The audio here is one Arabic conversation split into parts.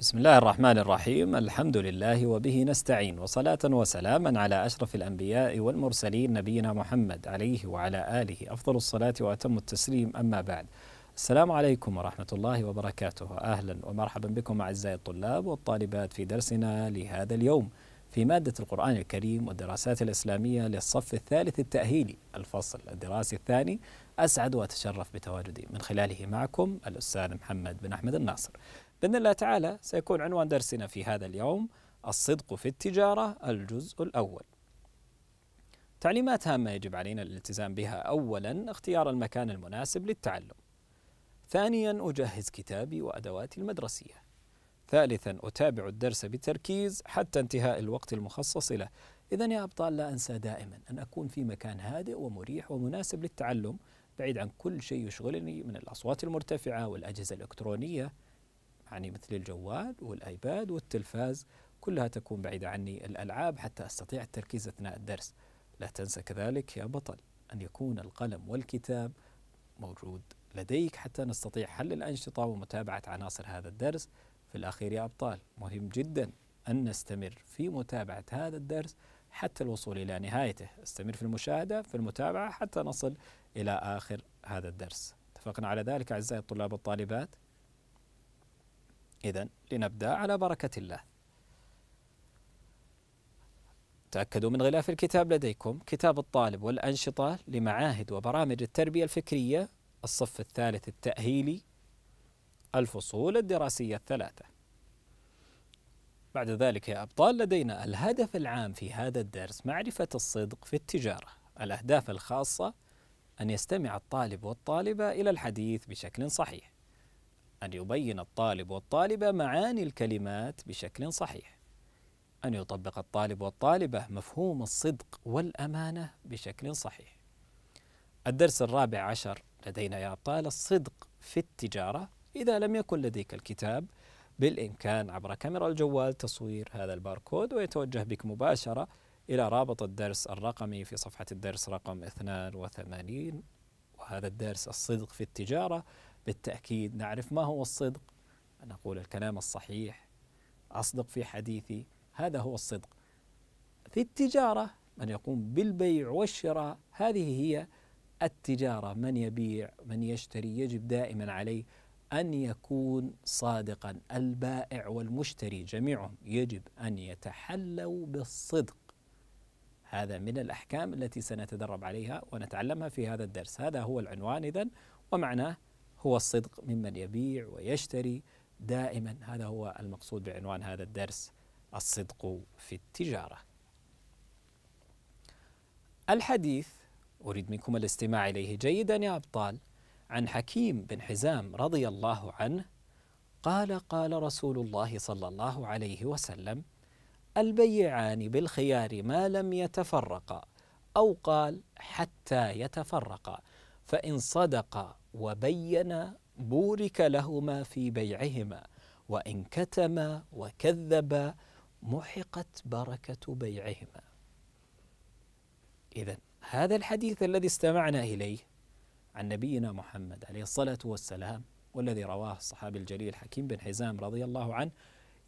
بسم الله الرحمن الرحيم الحمد لله وبه نستعين وصلاة وسلاما على أشرف الأنبياء والمرسلين نبينا محمد عليه وعلى آله أفضل الصلاة وأتم التسليم أما بعد السلام عليكم ورحمة الله وبركاته أهلا ومرحبا بكم أعزائي الطلاب والطالبات في درسنا لهذا اليوم في مادة القرآن الكريم والدراسات الإسلامية للصف الثالث التأهيلي الفصل الدراسي الثاني أسعد وأتشرف بتواجدي من خلاله معكم الأستاذ محمد بن أحمد الناصر بإذن الله تعالى سيكون عنوان درسنا في هذا اليوم الصدق في التجارة الجزء الأول تعليمات هامة يجب علينا الالتزام بها أولا اختيار المكان المناسب للتعلم ثانيا أجهز كتابي وأدواتي المدرسية ثالثا أتابع الدرس بتركيز حتى انتهاء الوقت المخصص له إذا يا أبطال لا أنسى دائما أن أكون في مكان هادئ ومريح ومناسب للتعلم بعيد عن كل شيء يشغلني من الأصوات المرتفعة والأجهزة الإلكترونية يعني مثل الجوال والآيباد والتلفاز كلها تكون بعيدة عني الألعاب حتى أستطيع التركيز أثناء الدرس لا تنسى كذلك يا بطل أن يكون القلم والكتاب موجود لديك حتى نستطيع حل الأنشطة ومتابعة عناصر هذا الدرس في الأخير يا أبطال مهم جدا أن نستمر في متابعة هذا الدرس حتى الوصول إلى نهايته استمر في المشاهدة في المتابعة حتى نصل إلى آخر هذا الدرس اتفقنا على ذلك أعزائي الطلاب والطالبات إذا لنبدأ على بركة الله تأكدوا من غلاف الكتاب لديكم كتاب الطالب والأنشطة لمعاهد وبرامج التربية الفكرية الصف الثالث التأهيلي الفصول الدراسية الثلاثة بعد ذلك يا أبطال لدينا الهدف العام في هذا الدرس معرفة الصدق في التجارة الأهداف الخاصة أن يستمع الطالب والطالبة إلى الحديث بشكل صحيح أن يبين الطالب والطالبة معاني الكلمات بشكل صحيح أن يطبق الطالب والطالبة مفهوم الصدق والأمانة بشكل صحيح الدرس الرابع عشر لدينا يا أبطال الصدق في التجارة إذا لم يكن لديك الكتاب بالإمكان عبر كاميرا الجوال تصوير هذا الباركود ويتوجه بك مباشرة إلى رابط الدرس الرقمي في صفحة الدرس رقم 82 وهذا الدرس الصدق في التجارة بالتأكيد نعرف ما هو الصدق أن أقول الكلام الصحيح أصدق في حديثي هذا هو الصدق في التجارة من يقوم بالبيع والشراء هذه هي التجارة من يبيع من يشتري يجب دائما عليه أن يكون صادقا البائع والمشتري جميعهم يجب أن يتحلوا بالصدق هذا من الأحكام التي سنتدرب عليها ونتعلمها في هذا الدرس هذا هو العنوان إذن ومعناه هو الصدق ممن يبيع ويشتري دائما هذا هو المقصود بعنوان هذا الدرس الصدق في التجاره. الحديث اريد منكم الاستماع اليه جيدا يا ابطال عن حكيم بن حزام رضي الله عنه قال قال رسول الله صلى الله عليه وسلم البيعان بالخيار ما لم يتفرقا او قال حتى يتفرقا فإن صدقا وبين بورك لهما في بيعهما وإن كتما وكذبا محقت بركة بيعهما إذا هذا الحديث الذي استمعنا إليه عن نبينا محمد عليه الصلاة والسلام والذي رواه الصحابي الجليل حكيم بن حزام رضي الله عنه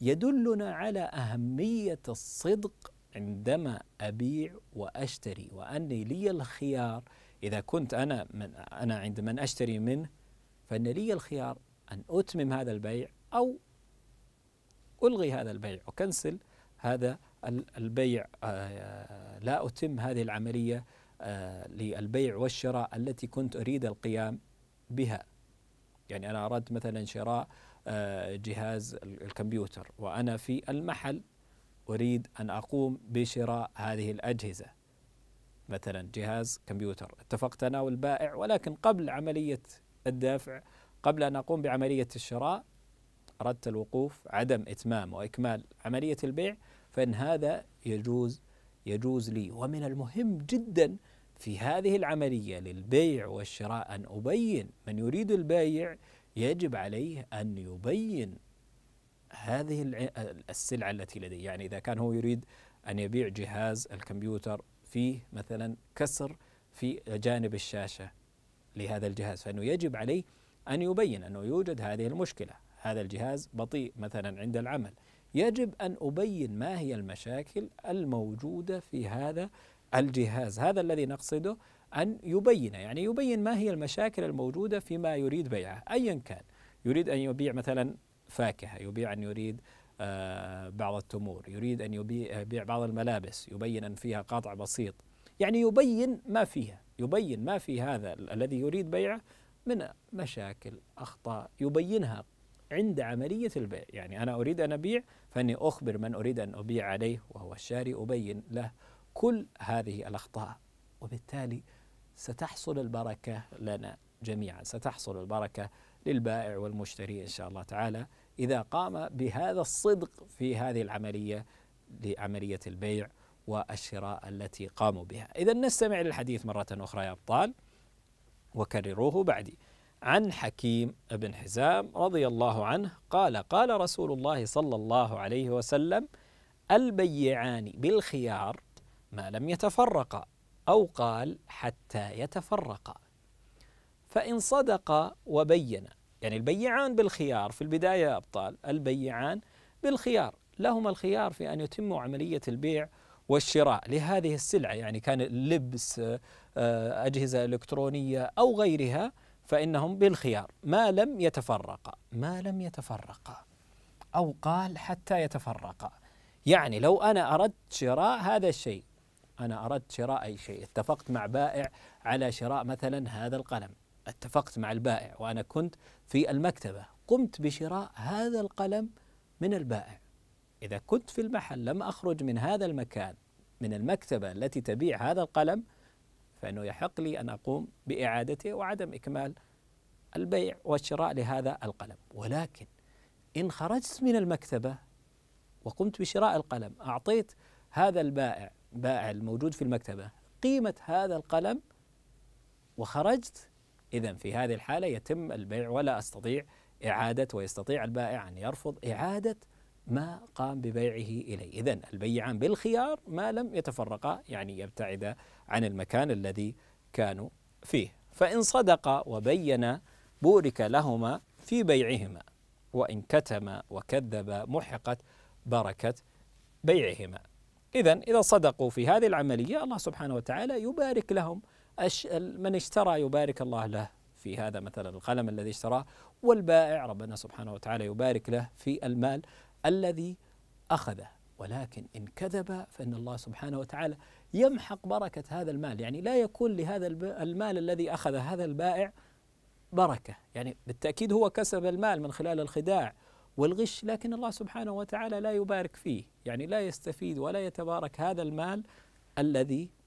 يدلنا على أهمية الصدق عندما أبيع وأشتري وأني لي الخيار إذا كنت أنا من أنا من أشتري منه فإن لي الخيار أن أتمم هذا البيع أو ألغي هذا البيع وكنسل هذا البيع آه، لا أتم هذه العملية آه، للبيع والشراء التي كنت أريد القيام بها يعني أنا أردت مثلا شراء آه، جهاز الكمبيوتر وأنا في المحل أريد أن أقوم بشراء هذه الأجهزة مثلا جهاز كمبيوتر اتفقت انا والبائع ولكن قبل عملية الدفع قبل أن أقوم بعملية الشراء أردت الوقوف عدم إتمام وإكمال عملية البيع فإن هذا يجوز يجوز لي ومن المهم جدا في هذه العملية للبيع والشراء أن أبين من يريد البيع يجب عليه أن يبين هذه السلعة التي لديه يعني إذا كان هو يريد أن يبيع جهاز الكمبيوتر فيه مثلا كسر في جانب الشاشه لهذا الجهاز فانه يجب عليه ان يبين انه يوجد هذه المشكله هذا الجهاز بطيء مثلا عند العمل يجب ان ابين ما هي المشاكل الموجوده في هذا الجهاز هذا الذي نقصده ان يبين يعني يبين ما هي المشاكل الموجوده فيما يريد بيعه ايا كان يريد ان يبيع مثلا فاكهه يبيع ان يريد آه، بعض التمور يريد أن يبيع بعض الملابس يبين أن فيها قاطع بسيط يعني يبين ما فيها يبين ما في هذا الذي يريد بيعه من مشاكل أخطاء يبينها عند عملية البيع يعني أنا أريد أن أبيع فأني أخبر من أريد أن أبيع عليه وهو الشاري أبين له كل هذه الأخطاء وبالتالي ستحصل البركة لنا جميعا ستحصل البركة للبائع والمشتري إن شاء الله تعالى إذا قام بهذا الصدق في هذه العملية لعملية البيع والشراء التي قاموا بها إذا نستمع للحديث مرة أخرى يا أبطال وكرروه بعدي عن حكيم بن حزام رضي الله عنه قال قال رسول الله صلى الله عليه وسلم البيعان بالخيار ما لم يتفرقا أو قال حتى يتفرقا فإن صدق وبينا يعني البيعان بالخيار في البداية يا أبطال البيعان بالخيار لهما الخيار في أن يتموا عملية البيع والشراء لهذه السلعة يعني كان لبس آه، آه، أجهزة إلكترونية أو غيرها فإنهم بالخيار ما لم يتفرقا ما لم يتفرقا أو قال حتى يتفرقا يعني لو أنا أردت شراء هذا الشيء أنا أردت شراء أي شيء اتفقت مع بائع على شراء مثلا هذا القلم اتفقت مع البائع وأنا كنت في المكتبة قمت بشراء هذا القلم من البائع إذا كنت في المحل لم أخرج من هذا المكان من المكتبة التي تبيع هذا القلم فإنه يحق لي أن أقوم بإعادته وعدم إكمال البيع والشراء لهذا القلم ولكن إن خرجت من المكتبة وقمت بشراء القلم أعطيت هذا البائع بائع الموجود في المكتبة قيمة هذا القلم وخرجت إذا في هذه الحالة يتم البيع ولا أستطيع إعادة ويستطيع البائع أن يرفض إعادة ما قام ببيعه إليه إذا البيعان بالخيار ما لم يتفرقا يعني يبتعدا عن المكان الذي كانوا فيه فإن صدق وبين بورك لهما في بيعهما وإن كتما وكذبا محقت بركة بيعهما إذا إذا صدقوا في هذه العملية الله سبحانه وتعالى يبارك لهم من اشترى يبارك الله له في هذا مثلا القلم الذي اشتراه والبائع ربنا سبحانه وتعالى يبارك له في المال الذي أخذه ولكن إن كذب فإن الله سبحانه وتعالى يمحق بركة هذا المال يعني لا يكون لهذا المال الذي أخذ هذا البائع بركة يعني بالتأكيد هو كسب المال من خلال الخداع والغش لكن الله سبحانه وتعالى لا يبارك فيه يعني لا يستفيد ولا يتبارك هذا المال الذي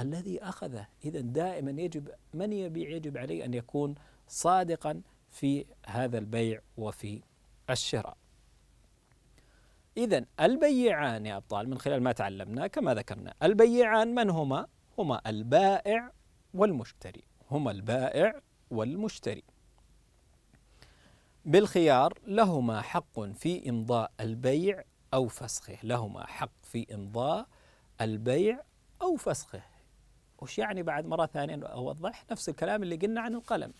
الذي أخذه إذا دائما يجب من يبيع يجب عليه أن يكون صادقا في هذا البيع وفي الشراء إذا البيعان يا أبطال من خلال ما تعلمنا كما ذكرنا البيعان من هما؟ هما البائع والمشتري هما البائع والمشتري بالخيار لهما حق في إمضاء البيع أو فسخه لهما حق في إمضاء البيع أو فسخه وش يعني بعد مرة ثانية أوضح نفس الكلام اللي قلنا عن القلم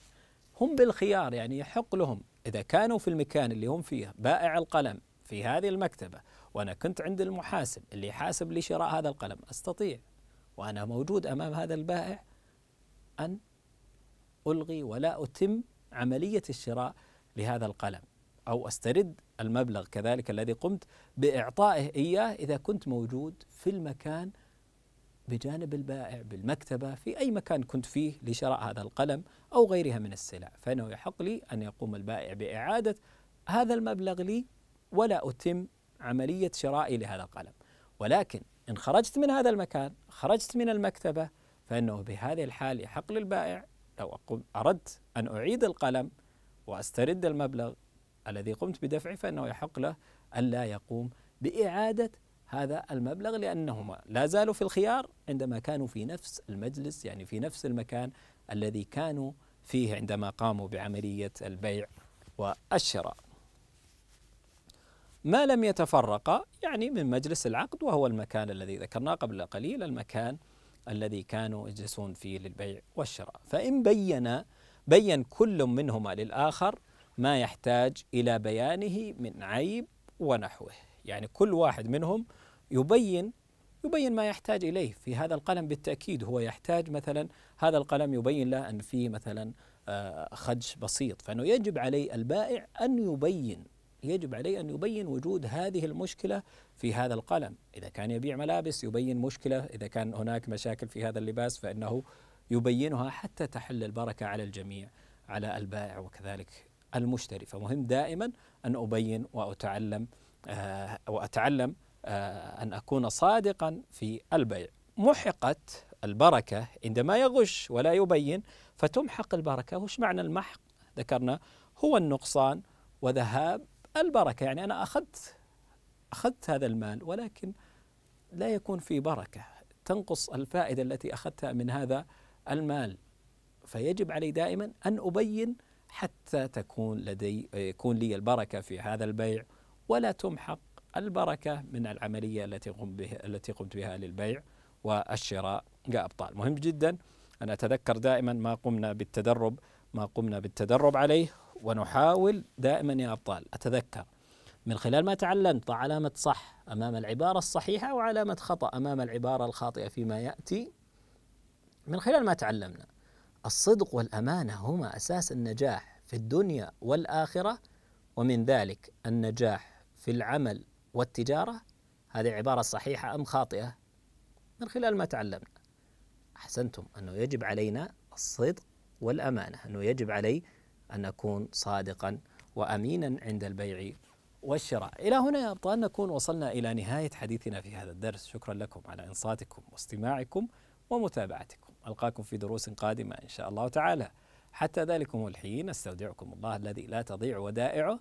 هم بالخيار يعني يحق لهم إذا كانوا في المكان اللي هم فيه بائع القلم في هذه المكتبة وأنا كنت عند المحاسب اللي يحاسب لي شراء هذا القلم أستطيع وأنا موجود أمام هذا البائع أن ألغي ولا أتم عملية الشراء لهذا القلم أو أسترد المبلغ كذلك الذي قمت بإعطائه إياه إذا كنت موجود في المكان بجانب البائع بالمكتبة في أي مكان كنت فيه لشراء هذا القلم أو غيرها من السلع فإنه يحق لي أن يقوم البائع بإعادة هذا المبلغ لي ولا أتم عملية شرائي لهذا القلم ولكن إن خرجت من هذا المكان خرجت من المكتبة فإنه بهذه الحال يحق للبائع لو أردت أن أعيد القلم وأسترد المبلغ الذي قمت بدفعه فإنه يحق له ألا يقوم بإعادة هذا المبلغ لأنهما لا زالوا في الخيار عندما كانوا في نفس المجلس يعني في نفس المكان الذي كانوا فيه عندما قاموا بعملية البيع والشراء ما لم يتفرقا يعني من مجلس العقد وهو المكان الذي ذكرناه قبل قليل المكان الذي كانوا يجلسون فيه للبيع والشراء فإن بين بين كل منهما للآخر ما يحتاج إلى بيانه من عيب ونحوه يعني كل واحد منهم يبين يبين ما يحتاج إليه في هذا القلم بالتأكيد هو يحتاج مثلا هذا القلم يبين له أن فيه مثلا آه، خدش بسيط فأنه يجب علي البائع أن يبين يجب عليه أن يبين وجود هذه المشكلة في هذا القلم إذا كان يبيع ملابس يبين مشكلة إذا كان هناك مشاكل في هذا اللباس فإنه يبينها حتى تحل البركة على الجميع على البائع وكذلك المشتري فمهم دائما أن أبين وأتعلم آه، وأتعلم آه، أن أكون صادقا في البيع محقت البركة عندما يغش ولا يبين فتمحق البركة وش معنى المحق ذكرنا هو النقصان وذهاب البركة يعني أنا أخذت أخذت هذا المال ولكن لا يكون في بركة تنقص الفائدة التي أخذتها من هذا المال فيجب علي دائما أن أبين حتى تكون لدي يكون لي البركة في هذا البيع ولا تمحق البركة من العملية التي قمت بها التي قمت بها للبيع والشراء يا أبطال مهم جدا أن أتذكر دائما ما قمنا بالتدرب ما قمنا بالتدرب عليه ونحاول دائما يا أبطال أتذكر من خلال ما تعلمت علامة صح أمام العبارة الصحيحة وعلامة خطأ أمام العبارة الخاطئة فيما يأتي من خلال ما تعلمنا الصدق والأمانة هما أساس النجاح في الدنيا والآخرة ومن ذلك النجاح في العمل والتجارة هذه عبارة صحيحة أم خاطئة من خلال ما تعلمنا أحسنتم أنه يجب علينا الصدق والأمانة أنه يجب علي أن أكون صادقا وأمينا عند البيع والشراء إلى هنا يا أبطال نكون وصلنا إلى نهاية حديثنا في هذا الدرس شكرا لكم على إنصاتكم واستماعكم ومتابعتكم ألقاكم في دروس قادمة إن شاء الله تعالى حتى ذلكم الحين استودعكم الله الذي لا تضيع ودائعه